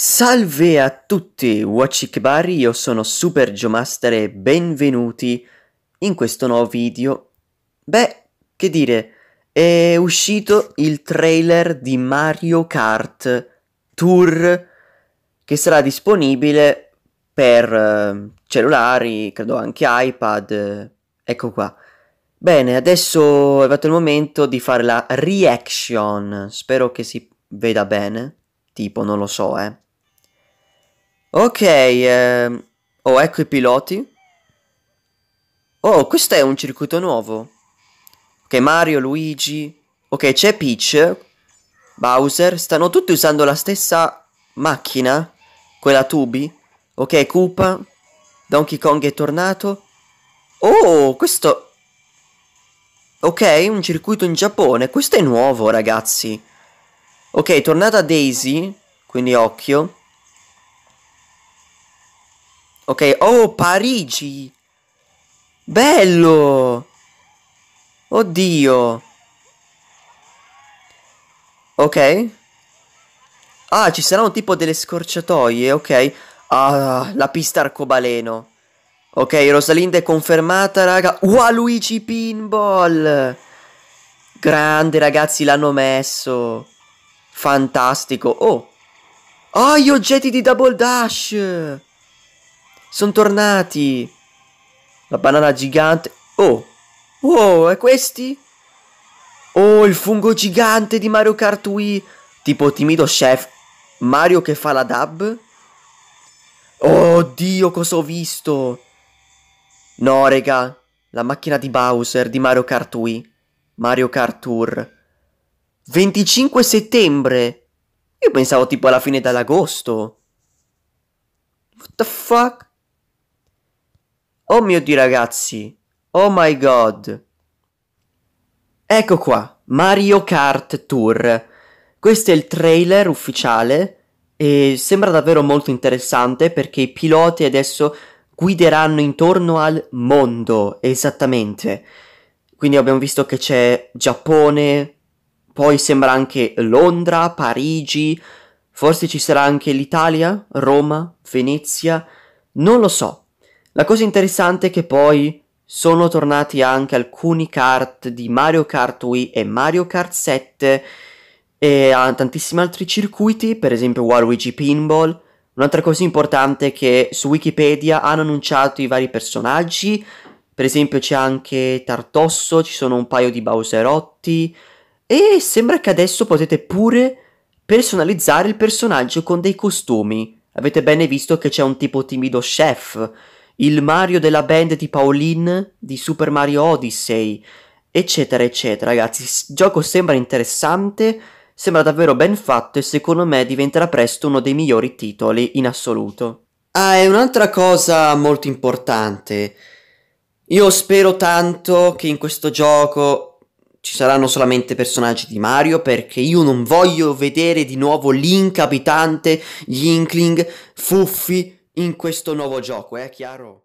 Salve a tutti, Wachikibari, io sono Super Geomaster e benvenuti in questo nuovo video. Beh, che dire, è uscito il trailer di Mario Kart Tour che sarà disponibile per eh, cellulari, credo anche iPad, ecco qua. Bene, adesso è arrivato il momento di fare la reaction, spero che si veda bene, tipo non lo so eh. Ok, ehm... oh ecco i piloti. Oh, questo è un circuito nuovo. Ok, Mario, Luigi... Ok, c'è Peach, Bowser, stanno tutti usando la stessa macchina, quella tubi. Ok, Koopa, Donkey Kong è tornato. Oh, questo... Ok, un circuito in Giappone, questo è nuovo ragazzi. Ok, tornata Daisy, quindi occhio. Ok, oh Parigi! Bello! Oddio! Ok. Ah, ci saranno tipo delle scorciatoie, ok. Ah, la pista arcobaleno. Ok, Rosalinda è confermata, raga. Wow, Luigi Pinball! Grande, ragazzi, l'hanno messo. Fantastico. Oh! Oh, gli oggetti di Double Dash! Sono tornati! La banana gigante... Oh! Wow, oh, è questi? Oh, il fungo gigante di Mario Kart Wii! Tipo timido chef Mario che fa la dub? Oh, Dio, cosa ho visto! No, rega, la macchina di Bowser di Mario Kart Wii. Mario Kart Tour. 25 settembre! Io pensavo tipo alla fine dell'agosto. What the fuck? Oh mio dio ragazzi, oh my god. Ecco qua, Mario Kart Tour. Questo è il trailer ufficiale e sembra davvero molto interessante perché i piloti adesso guideranno intorno al mondo, esattamente. Quindi abbiamo visto che c'è Giappone, poi sembra anche Londra, Parigi, forse ci sarà anche l'Italia, Roma, Venezia, non lo so. La cosa interessante è che poi sono tornati anche alcuni kart di Mario Kart Wii e Mario Kart 7 e a tantissimi altri circuiti, per esempio Waluigi Pinball. Un'altra cosa importante è che su Wikipedia hanno annunciato i vari personaggi, per esempio c'è anche Tartosso, ci sono un paio di Bowserotti e sembra che adesso potete pure personalizzare il personaggio con dei costumi. Avete bene visto che c'è un tipo timido chef il Mario della band di Pauline di Super Mario Odyssey, eccetera, eccetera. Ragazzi, il gioco sembra interessante, sembra davvero ben fatto e secondo me diventerà presto uno dei migliori titoli in assoluto. Ah, e un'altra cosa molto importante. Io spero tanto che in questo gioco ci saranno solamente personaggi di Mario perché io non voglio vedere di nuovo Link abitante, gli Inkling, Fuffi, in questo nuovo gioco, è eh, chiaro?